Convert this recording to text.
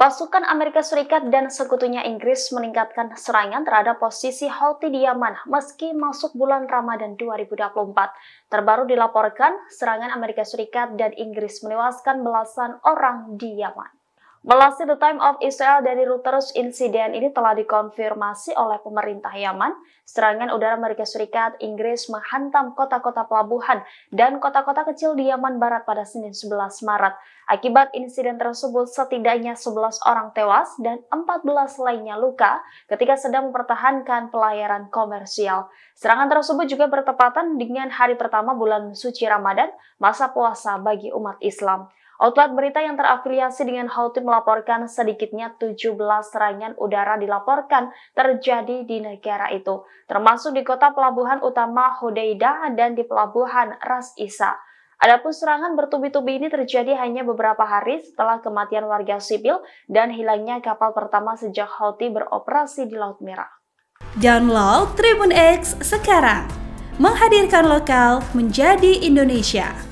Pasukan Amerika Serikat dan sekutunya Inggris meningkatkan serangan terhadap posisi Houthi di Yaman meski masuk bulan Ramadan 2024. Terbaru dilaporkan, serangan Amerika Serikat dan Inggris menewaskan belasan orang di Yaman. Melalui The Time of Israel dari Reuters, insiden ini telah dikonfirmasi oleh pemerintah Yaman. Serangan udara Amerika Serikat, Inggris menghantam kota-kota pelabuhan dan kota-kota kecil di Yaman Barat pada Senin 11 Maret. Akibat insiden tersebut, setidaknya 11 orang tewas dan 14 lainnya luka ketika sedang mempertahankan pelayaran komersial. Serangan tersebut juga bertepatan dengan hari pertama bulan suci Ramadan, masa puasa bagi umat Islam. Outlet berita yang terafiliasi dengan Houthi melaporkan sedikitnya 17 serangan udara dilaporkan terjadi di negara itu, termasuk di kota pelabuhan utama Hodeida dan di pelabuhan Ras Isa. Adapun serangan bertubi-tubi ini terjadi hanya beberapa hari setelah kematian warga sipil dan hilangnya kapal pertama sejak Houthi beroperasi di Laut Merah. Download Tribun X sekarang, menghadirkan lokal menjadi Indonesia.